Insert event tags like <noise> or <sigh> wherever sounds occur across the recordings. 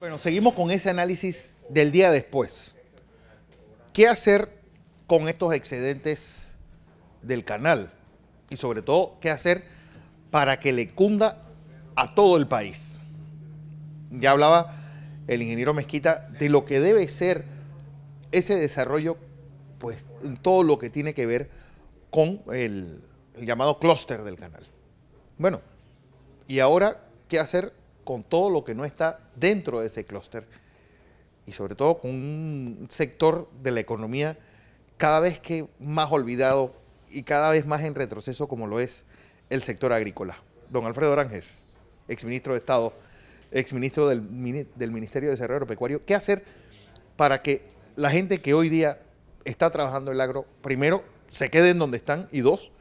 Bueno, seguimos con ese análisis del día después. ¿Qué hacer con estos excedentes del canal? Y sobre todo, ¿qué hacer para que le cunda a todo el país? Ya hablaba el ingeniero Mezquita de lo que debe ser ese desarrollo, pues en todo lo que tiene que ver con el, el llamado clúster del canal. Bueno, y ahora, ¿qué hacer con todo lo que no está dentro de ese clúster y sobre todo con un sector de la economía cada vez que más olvidado y cada vez más en retroceso como lo es el sector agrícola. Don Alfredo ex exministro de Estado, exministro del, del Ministerio de Desarrollo Pecuario, ¿qué hacer para que la gente que hoy día está trabajando el agro, primero, se queden donde están y dos,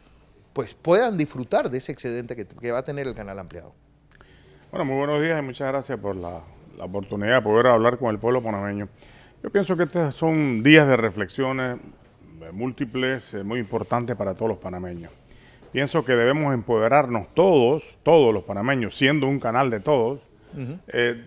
pues puedan disfrutar de ese excedente que va a tener el canal ampliado? Bueno, muy buenos días y muchas gracias por la, oportunidad de poder hablar con el pueblo panameño. Yo pienso que estos son días de reflexiones múltiples, eh, muy importantes para todos los panameños. Pienso que debemos empoderarnos todos, todos los panameños, siendo un canal de todos, eh,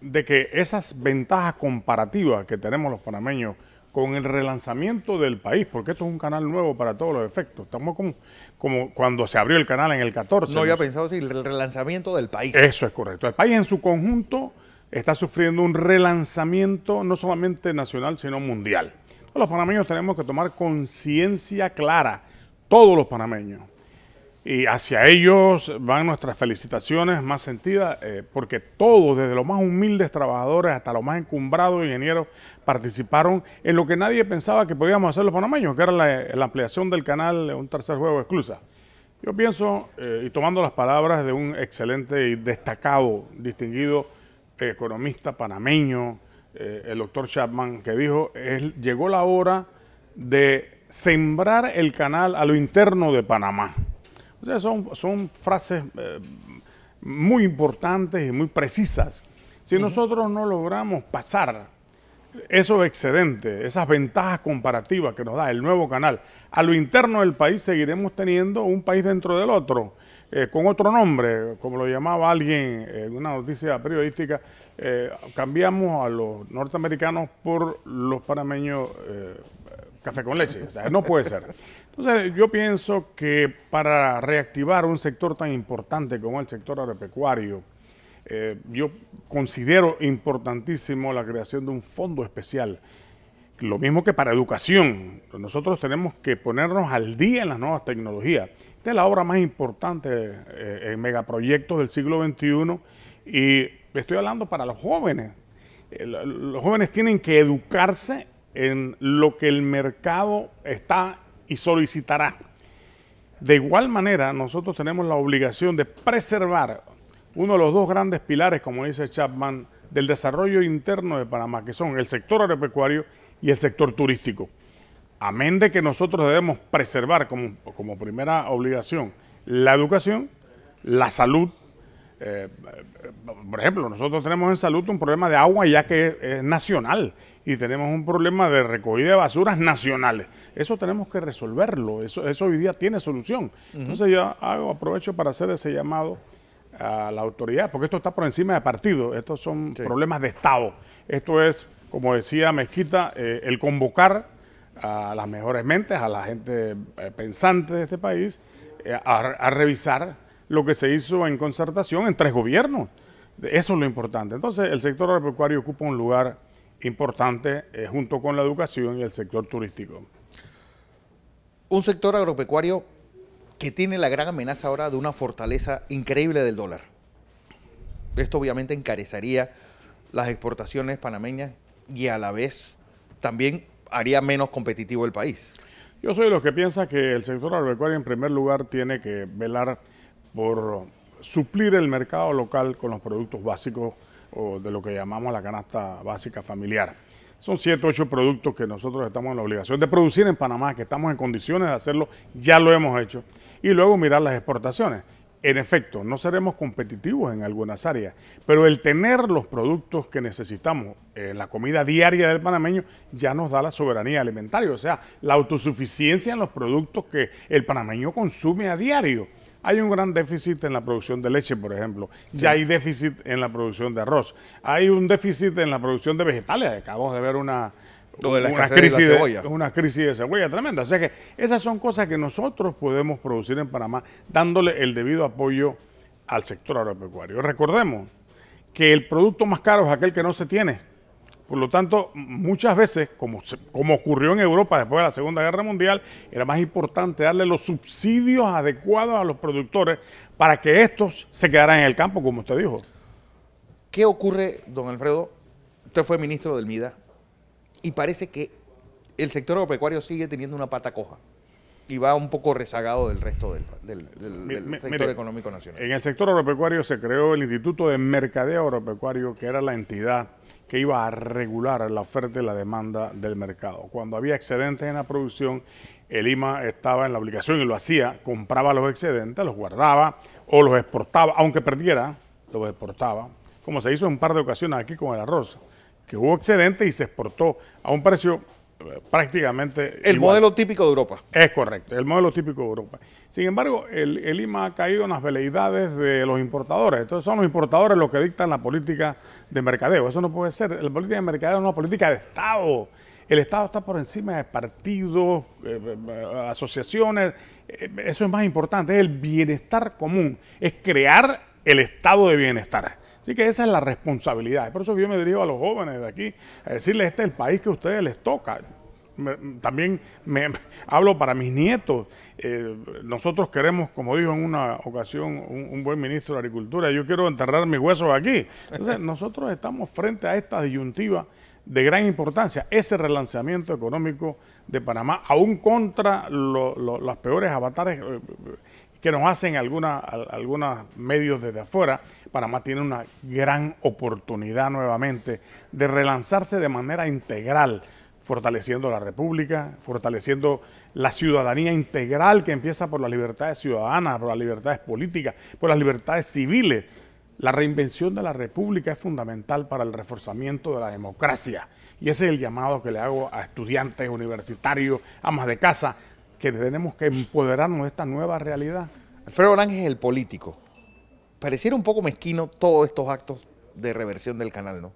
de que esas ventajas comparativas que tenemos los panameños con el relanzamiento del país, porque esto es un canal nuevo para todos los efectos. Estamos como, como cuando se abrió el canal en el 14. No había pensado si el relanzamiento del país. Eso es correcto. El país en su conjunto está sufriendo un relanzamiento no solamente nacional, sino mundial. Todos Los panameños tenemos que tomar conciencia clara, todos los panameños, y hacia ellos van nuestras felicitaciones más sentidas, eh, porque todos, desde los más humildes trabajadores hasta los más encumbrados ingenieros, participaron en lo que nadie pensaba que podíamos hacer los panameños, que era la, ampliación del canal, un tercer juego exclusa. Yo pienso, eh, y tomando las palabras de un excelente y destacado, distinguido eh, economista panameño, el doctor Chapman, que dijo, es, llegó la hora de sembrar el canal a lo interno de Panamá. O sea, son, son frases eh, muy importantes y muy precisas. Si nosotros no logramos pasar esos excedentes, esas ventajas comparativas que nos da el nuevo canal, a lo interno del país seguiremos teniendo un país dentro del otro, eh, con otro nombre, como lo llamaba alguien en una noticia periodística, eh, cambiamos a los norteamericanos por los panameños café con leche. O sea, no puede ser. Entonces, yo pienso que para reactivar un sector tan importante como el sector agropecuario, eh, yo considero importantísimo la creación de un fondo especial. Lo mismo que para educación. Nosotros tenemos que ponernos al día en las nuevas tecnologías. Esta es la obra más importante eh, en megaproyectos del siglo XXI y estoy hablando para los jóvenes. Eh, los jóvenes tienen que educarse en lo que el mercado está y solicitará. De igual manera, nosotros tenemos la obligación de preservar uno de los dos grandes pilares, como dice Chapman, del desarrollo interno de Panamá, que son el sector agropecuario y el sector turístico. Amén de que nosotros debemos preservar como, como primera obligación la educación, la salud. Eh, eh, por ejemplo, nosotros tenemos en salud un problema de agua ya que es nacional y tenemos un problema de recogida de basuras nacionales. Eso tenemos que resolverlo, eso, hoy día tiene solución. Entonces yo hago, aprovecho para hacer ese llamado a la autoridad, porque esto está por encima de partido, estos son problemas de Estado. Esto es, como decía Mezquita, eh, el convocar a las mejores mentes, a la gente eh, pensante de este país, eh, a, revisar lo que se hizo en concertación en tres gobiernos. Eso es lo importante. Entonces el sector agropecuario ocupa un lugar importante eh, junto con la educación y el sector turístico. Un sector agropecuario que tiene la gran amenaza ahora de una fortaleza increíble del dólar. Esto obviamente encarecería las exportaciones panameñas y a la vez también haría menos competitivo el país. Yo soy de los que piensa que el sector agropecuario en primer lugar tiene que velar por suplir el mercado local con los productos básicos o de lo que llamamos la canasta básica familiar. Son 7, 8 productos que nosotros estamos en la obligación de producir en Panamá, que estamos en condiciones de hacerlo, ya lo hemos hecho, y luego mirar las exportaciones. En efecto, no seremos competitivos en algunas áreas, pero el tener los productos que necesitamos en la comida diaria del panameño ya nos da la soberanía alimentaria, o sea, la autosuficiencia en los productos que el panameño consume a diario. Hay un gran déficit en la producción de leche, por ejemplo. Ya hay déficit en la producción de arroz. Hay un déficit en la producción de vegetales. Acabamos de ver una, crisis de, es una crisis de cebolla tremenda. O sea que esas son cosas que nosotros podemos producir en Panamá dándole el debido apoyo al sector agropecuario. Recordemos que el producto más caro es aquel que no se tiene. Por lo tanto, muchas veces, como, ocurrió en Europa después de la Segunda Guerra Mundial, era más importante darle los subsidios adecuados a los productores para que estos se quedaran en el campo, como usted dijo. ¿Qué ocurre, don Alfredo? Usted fue ministro del MIDA y parece que el sector agropecuario sigue teniendo una pata coja y va un poco rezagado del resto del, sector económico nacional. En el sector agropecuario se creó el Instituto de Mercadeo Agropecuario, que era la entidad que iba a regular la oferta y la demanda del mercado. Cuando había excedentes en la producción, el IMA estaba en la obligación y lo hacía, compraba los excedentes, los guardaba o los exportaba, aunque perdiera, los exportaba, como se hizo en un par de ocasiones aquí con el arroz, que hubo excedente y se exportó a un precio prácticamente... El modelo típico de Europa. Es correcto, el modelo típico de Europa. Sin embargo, el, el, IMA ha caído en las veleidades de los importadores. Entonces son los importadores los que dictan la política de mercadeo. Eso no puede ser. La política de mercadeo es una política de Estado. El Estado está por encima de partidos, eh, eh, asociaciones. Eh, eso es más importante, es el bienestar común, es crear el estado de bienestar. Así que esa es la responsabilidad. Por eso yo me dirijo a los jóvenes de aquí, a decirles, este es el país que a ustedes les toca. también me, <laughs> hablo para mis nietos. Eh, nosotros queremos, como dijo en una ocasión un, buen ministro de Agricultura, yo quiero enterrar mis huesos aquí. Entonces, <laughs> nosotros estamos frente a esta disyuntiva de gran importancia, ese relanzamiento económico de Panamá, aún contra los peores avatares eh, que nos hacen algunos medios desde afuera, Panamá tiene una gran oportunidad nuevamente de relanzarse de manera integral, fortaleciendo la República, fortaleciendo la ciudadanía integral que empieza por las libertades ciudadanas, por las libertades políticas, por las libertades civiles. La reinvención de la República es fundamental para el reforzamiento de la democracia. Y ese es el llamado que le hago a estudiantes, universitarios, amas de casa que tenemos que empoderarnos de esta nueva realidad. Alfredo Orange es el político. Pareciera un poco mezquino todos estos actos de reversión del canal, ¿no?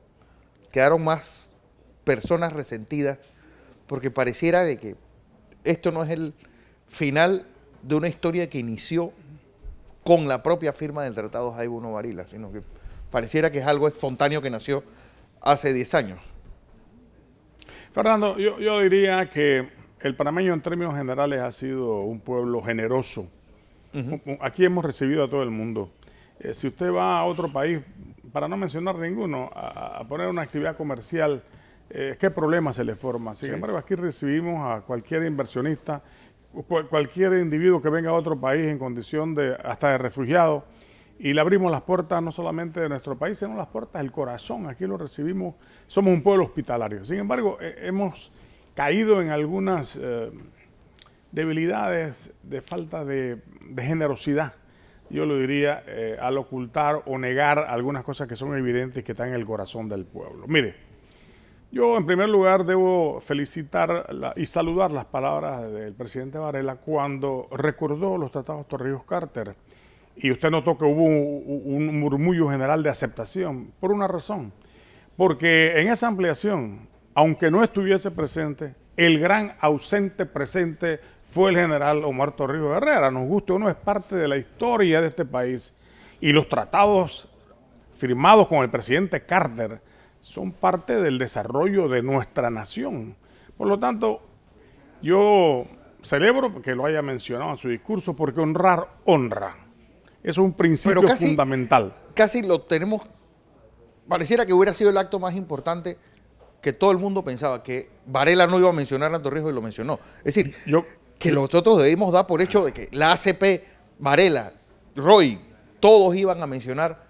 Quedaron más personas resentidas porque pareciera de que esto no es el final de una historia que inició con la propia firma del Tratado Jaibo Varila, sino que pareciera que es algo espontáneo que nació hace 10 años. Fernando, yo diría que el panameño en términos generales ha sido un pueblo generoso. Aquí hemos recibido a todo el mundo. Eh, si usted va a otro país, para no mencionar ninguno, a, poner una actividad comercial, eh, ¿qué problema se le forma? Sin embargo, aquí recibimos a cualquier inversionista, cualquier individuo que venga a otro país en condición de hasta de refugiado, y le abrimos las puertas no solamente de nuestro país, sino las puertas del corazón. Aquí lo recibimos, somos un pueblo hospitalario. Sin embargo, eh, hemos caído en algunas eh, debilidades de falta de, generosidad, yo lo diría, eh, al ocultar o negar algunas cosas que son evidentes que están en el corazón del pueblo. Mire, yo en primer lugar debo felicitar y saludar las palabras del presidente Varela cuando recordó los tratados Torrijos Carter. Y usted notó que hubo un murmullo general de aceptación, por una razón, porque en esa ampliación aunque no estuviese presente, el gran ausente presente fue el general Omar Torrijos Herrera. Nos o no, es parte de la historia de este país y los tratados firmados con el presidente Carter son parte del desarrollo de nuestra nación. Por lo tanto, yo celebro que lo haya mencionado en su discurso porque honrar honra. Es un principio fundamental. Casi lo tenemos, pareciera que hubiera sido el acto más importante que todo el mundo pensaba que Varela no iba a mencionar a Torrijos y lo mencionó. Es decir, que nosotros debimos dar por hecho de que la ACP, Varela, Roy, todos iban a mencionar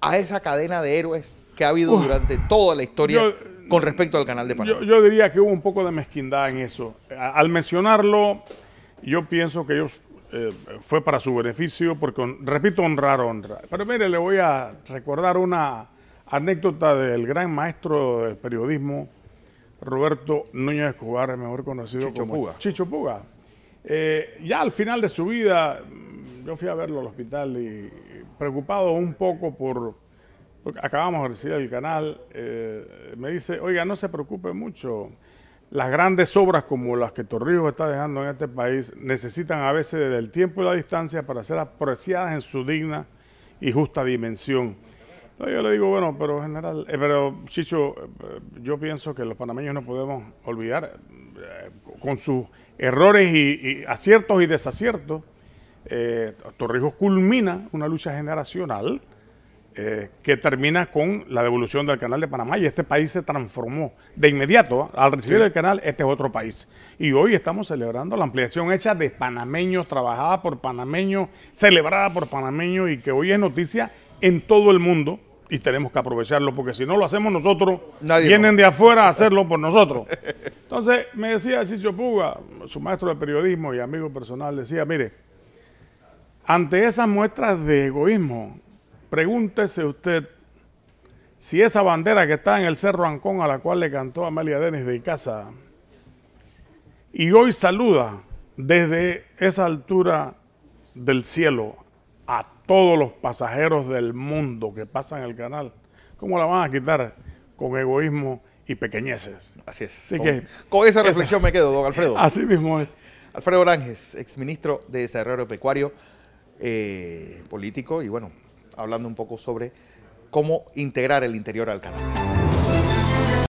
a esa cadena de héroes que ha habido durante toda la historia con respecto al canal de Panamá. Yo, diría que hubo un poco de mezquindad en eso. Al mencionarlo, yo pienso que ellos eh, fue para su beneficio, porque, repito, honrar honra. Pero mire, le voy a recordar una, anécdota del gran maestro del periodismo, Roberto Núñez Escobar, mejor conocido como Chicho Puga. Eh, ya al final de su vida, yo fui a verlo al hospital y preocupado un poco por, acabamos de recibir el canal, eh, me dice, oiga, no se preocupe mucho, las grandes obras como las que Torrijos está dejando en este país necesitan a veces del tiempo y la distancia para ser apreciadas en su digna y justa dimensión yo le digo, bueno, pero general, eh, pero Chicho, eh, yo pienso que los panameños no podemos olvidar, eh, con sus errores y, aciertos y desaciertos, Torrijos culmina una lucha generacional que termina con la devolución del canal de Panamá y este país se transformó de inmediato. ¿ah? Al recibir el canal, este es otro país. Y hoy estamos celebrando la ampliación hecha de panameños, trabajada por panameños, celebrada por panameños y que hoy es noticia en todo el mundo y tenemos que aprovecharlo porque si no lo hacemos nosotros, vienen de afuera a hacerlo por nosotros. <laughs> Entonces me decía Chicho Puga, su maestro de periodismo y amigo personal, decía, mire, ante esas muestras de egoísmo, pregúntese usted si esa bandera que está en el Cerro Ancón a la cual le cantó Amalia Denis de Icaza y hoy saluda desde esa altura del cielo a todos los pasajeros del mundo que pasan el canal. ¿Cómo la van a quitar? Con egoísmo y pequeñeces. Así es. Así con, que, con esa reflexión me quedo, don Alfredo. <laughs> Así mismo es. Alfredo Oranges, exministro de Desarrollo pecuario eh, político, y bueno, hablando un poco sobre cómo integrar el interior al canal.